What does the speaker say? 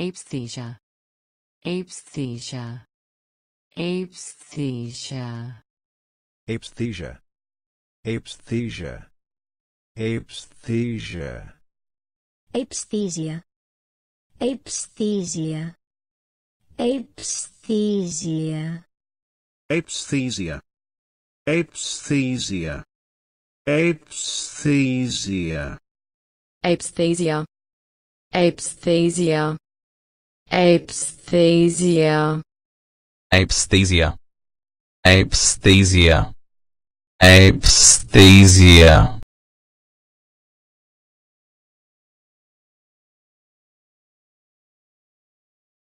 Apesthesia. Apesthesia. Apesthesia. Apesthesia. Apesthesia. Apesthesia. Apesthesia. Apesthesia. Apesthesia. Apesthesia. Apesthesia. Apesthesia. Apesthesia. Apesthesia. Apesthesia. Apesthesia. Apesthesia. Apesthesia.